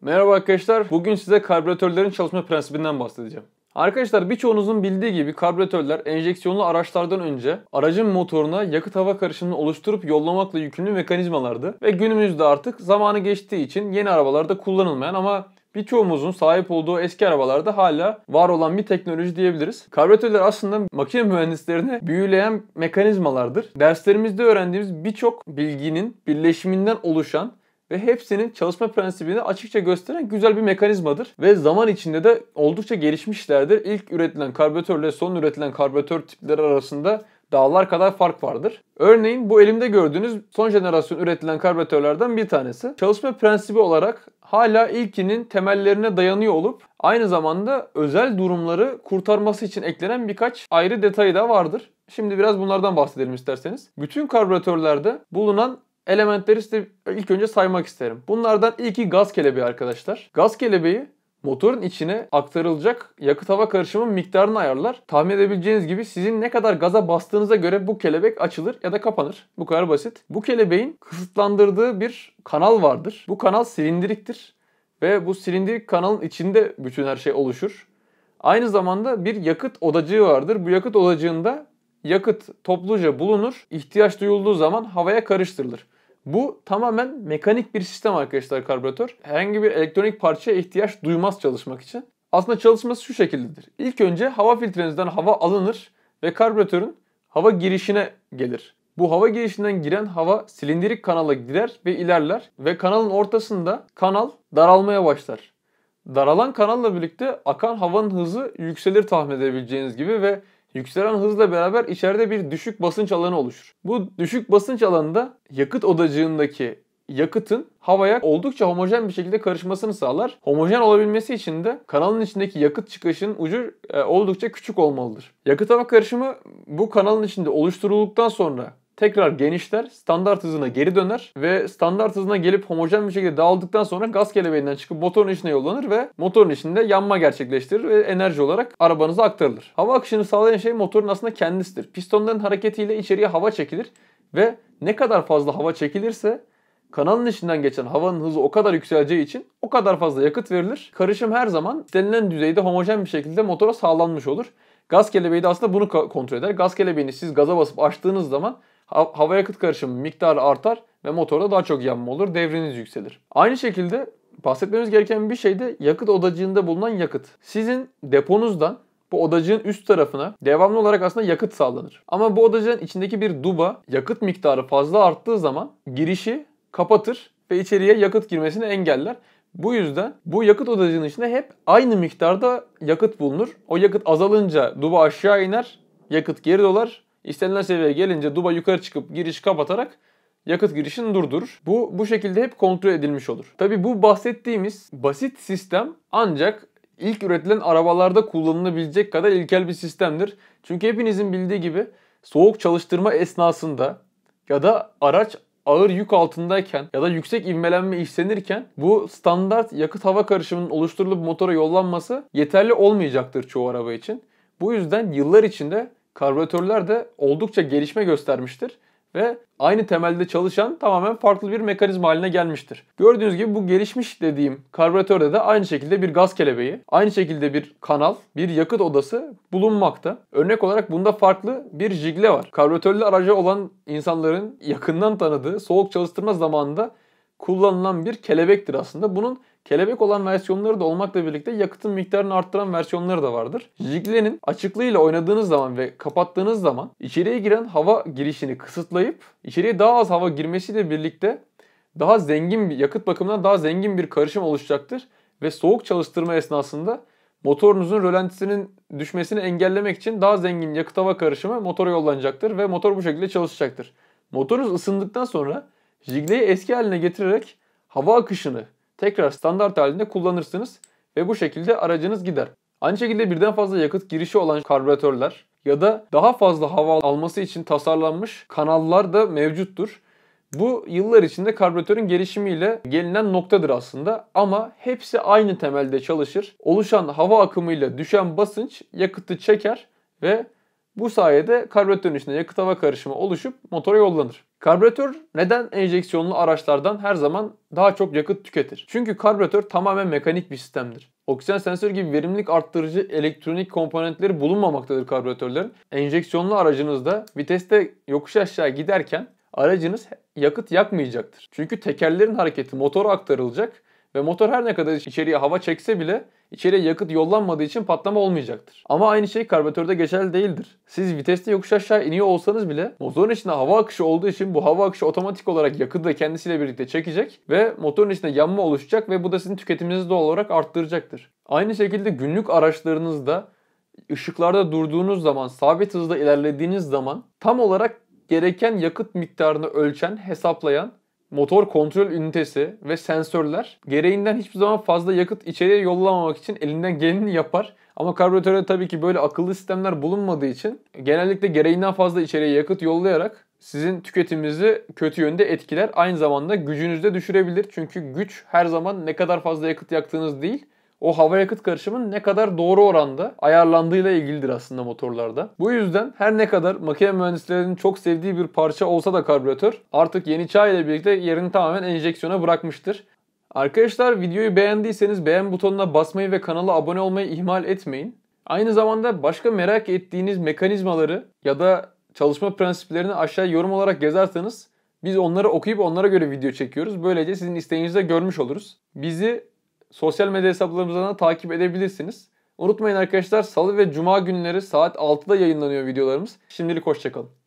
Merhaba arkadaşlar. Bugün size karbüratörlerin çalışma prensibinden bahsedeceğim. Arkadaşlar birçoğunuzun bildiği gibi karbüratörler enjeksiyonlu araçlardan önce aracın motoruna yakıt hava karışımını oluşturup yollamakla yükümlü mekanizmalardı ve günümüzde artık zamanı geçtiği için yeni arabalarda kullanılmayan ama birçoğumuzun sahip olduğu eski arabalarda hala var olan bir teknoloji diyebiliriz. Karbüratörler aslında makine mühendislerini büyüleyen mekanizmalardır. Derslerimizde öğrendiğimiz birçok bilginin birleşiminden oluşan ve hepsinin çalışma prensibini açıkça gösteren güzel bir mekanizmadır. Ve zaman içinde de oldukça gelişmişlerdir. İlk üretilen karbüratörle son üretilen karbüratör tipleri arasında dağlar kadar fark vardır. Örneğin bu elimde gördüğünüz son jenerasyon üretilen karbüratörlerden bir tanesi. Çalışma prensibi olarak hala ilkinin temellerine dayanıyor olup aynı zamanda özel durumları kurtarması için eklenen birkaç ayrı detayı da vardır. Şimdi biraz bunlardan bahsedelim isterseniz. Bütün karbüratörlerde bulunan elementleri size ilk önce saymak isterim. Bunlardan ilki gaz kelebeği arkadaşlar. Gaz kelebeği motorun içine aktarılacak yakıt hava karışımının miktarını ayarlar. Tahmin edebileceğiniz gibi sizin ne kadar gaza bastığınıza göre bu kelebek açılır ya da kapanır. Bu kadar basit. Bu kelebeğin kısıtlandırdığı bir kanal vardır. Bu kanal silindiriktir ve bu silindirik kanalın içinde bütün her şey oluşur. Aynı zamanda bir yakıt odacığı vardır. Bu yakıt odacığında yakıt topluca bulunur. İhtiyaç duyulduğu zaman havaya karıştırılır. Bu tamamen mekanik bir sistem arkadaşlar karbüratör. Herhangi bir elektronik parçaya ihtiyaç duymaz çalışmak için. Aslında çalışması şu şekildedir. İlk önce hava filtrenizden hava alınır ve karbüratörün hava girişine gelir. Bu hava girişinden giren hava silindirik kanala girer ve ilerler ve kanalın ortasında kanal daralmaya başlar. Daralan kanalla birlikte akan havanın hızı yükselir tahmin edebileceğiniz gibi ve yükselen hızla beraber içeride bir düşük basınç alanı oluşur. Bu düşük basınç alanında yakıt odacığındaki yakıtın havaya oldukça homojen bir şekilde karışmasını sağlar. Homojen olabilmesi için de kanalın içindeki yakıt çıkışın ucu e, oldukça küçük olmalıdır. Yakıt hava karışımı bu kanalın içinde oluşturulduktan sonra tekrar genişler, standart hızına geri döner ve standart hızına gelip homojen bir şekilde dağıldıktan sonra gaz kelebeğinden çıkıp motorun içine yollanır ve motorun içinde yanma gerçekleştirir ve enerji olarak arabanıza aktarılır. Hava akışını sağlayan şey motorun aslında kendisidir. Pistonların hareketiyle içeriye hava çekilir ve ne kadar fazla hava çekilirse kanalın içinden geçen havanın hızı o kadar yükseleceği için o kadar fazla yakıt verilir. Karışım her zaman istenilen düzeyde homojen bir şekilde motora sağlanmış olur. Gaz kelebeği de aslında bunu kontrol eder. Gaz kelebeğini siz gaza basıp açtığınız zaman hava yakıt karışımı miktarı artar ve motorda daha çok yanma olur, devriniz yükselir. Aynı şekilde bahsetmemiz gereken bir şey de yakıt odacığında bulunan yakıt. Sizin deponuzdan bu odacığın üst tarafına devamlı olarak aslında yakıt sağlanır. Ama bu odacığın içindeki bir duba yakıt miktarı fazla arttığı zaman girişi kapatır ve içeriye yakıt girmesini engeller. Bu yüzden bu yakıt odacığının içinde hep aynı miktarda yakıt bulunur. O yakıt azalınca duba aşağı iner, yakıt geri dolar İstenilen seviyeye gelince duba yukarı çıkıp giriş kapatarak yakıt girişini durdurur. Bu bu şekilde hep kontrol edilmiş olur. Tabi bu bahsettiğimiz basit sistem ancak ilk üretilen arabalarda kullanılabilecek kadar ilkel bir sistemdir. Çünkü hepinizin bildiği gibi soğuk çalıştırma esnasında ya da araç ağır yük altındayken ya da yüksek ivmelenme işlenirken bu standart yakıt hava karışımının oluşturulup motora yollanması yeterli olmayacaktır çoğu araba için. Bu yüzden yıllar içinde Karbüratörler de oldukça gelişme göstermiştir ve aynı temelde çalışan tamamen farklı bir mekanizma haline gelmiştir. Gördüğünüz gibi bu gelişmiş dediğim karbüratörde de aynı şekilde bir gaz kelebeği, aynı şekilde bir kanal, bir yakıt odası bulunmakta. Örnek olarak bunda farklı bir jigle var. Karbüratörlü aracı olan insanların yakından tanıdığı soğuk çalıştırma zamanında kullanılan bir kelebektir aslında. Bunun Kelebek olan versiyonları da olmakla birlikte yakıtın miktarını arttıran versiyonları da vardır. Jigle'nin açıklığıyla oynadığınız zaman ve kapattığınız zaman içeriye giren hava girişini kısıtlayıp içeriye daha az hava girmesiyle birlikte daha zengin bir yakıt bakımından daha zengin bir karışım oluşacaktır ve soğuk çalıştırma esnasında motorunuzun rölantisinin düşmesini engellemek için daha zengin yakıt hava karışımı motora yollanacaktır ve motor bu şekilde çalışacaktır. Motorunuz ısındıktan sonra jigleyi eski haline getirerek hava akışını tekrar standart halinde kullanırsınız ve bu şekilde aracınız gider. Aynı şekilde birden fazla yakıt girişi olan karbüratörler ya da daha fazla hava alması için tasarlanmış kanallar da mevcuttur. Bu yıllar içinde karbüratörün gelişimiyle gelinen noktadır aslında ama hepsi aynı temelde çalışır. Oluşan hava akımıyla düşen basınç yakıtı çeker ve bu sayede karbüratörün içinde yakıt hava karışımı oluşup motora yollanır. Karbüratör neden enjeksiyonlu araçlardan her zaman daha çok yakıt tüketir? Çünkü karbüratör tamamen mekanik bir sistemdir. Oksijen sensör gibi verimlilik arttırıcı elektronik komponentleri bulunmamaktadır karbüratörlerin. Enjeksiyonlu aracınızda viteste yokuş aşağı giderken aracınız yakıt yakmayacaktır. Çünkü tekerlerin hareketi motora aktarılacak ve motor her ne kadar içeriye hava çekse bile İçeriye yakıt yollanmadığı için patlama olmayacaktır. Ama aynı şey karbüratörde geçerli değildir. Siz viteste yokuş aşağı iniyor olsanız bile motorun içinde hava akışı olduğu için bu hava akışı otomatik olarak yakıtı da kendisiyle birlikte çekecek ve motorun içinde yanma oluşacak ve bu da sizin tüketiminizi doğal olarak arttıracaktır. Aynı şekilde günlük araçlarınızda ışıklarda durduğunuz zaman, sabit hızda ilerlediğiniz zaman tam olarak gereken yakıt miktarını ölçen, hesaplayan motor kontrol ünitesi ve sensörler gereğinden hiçbir zaman fazla yakıt içeriye yollamamak için elinden geleni yapar. Ama karbüratöre tabii ki böyle akıllı sistemler bulunmadığı için genellikle gereğinden fazla içeriye yakıt yollayarak sizin tüketiminizi kötü yönde etkiler. Aynı zamanda gücünüzü de düşürebilir. Çünkü güç her zaman ne kadar fazla yakıt yaktığınız değil, o hava yakıt karışımının ne kadar doğru oranda ayarlandığıyla ilgilidir aslında motorlarda. Bu yüzden her ne kadar makine mühendislerinin çok sevdiği bir parça olsa da karbüratör artık yeni çağ ile birlikte yerini tamamen enjeksiyona bırakmıştır. Arkadaşlar videoyu beğendiyseniz beğen butonuna basmayı ve kanala abone olmayı ihmal etmeyin. Aynı zamanda başka merak ettiğiniz mekanizmaları ya da çalışma prensiplerini aşağı yorum olarak yazarsanız biz onları okuyup onlara göre video çekiyoruz. Böylece sizin isteğinizi de görmüş oluruz. Bizi Sosyal medya hesaplarımızdan da takip edebilirsiniz. Unutmayın arkadaşlar salı ve cuma günleri saat 6'da yayınlanıyor videolarımız. Şimdilik hoşçakalın.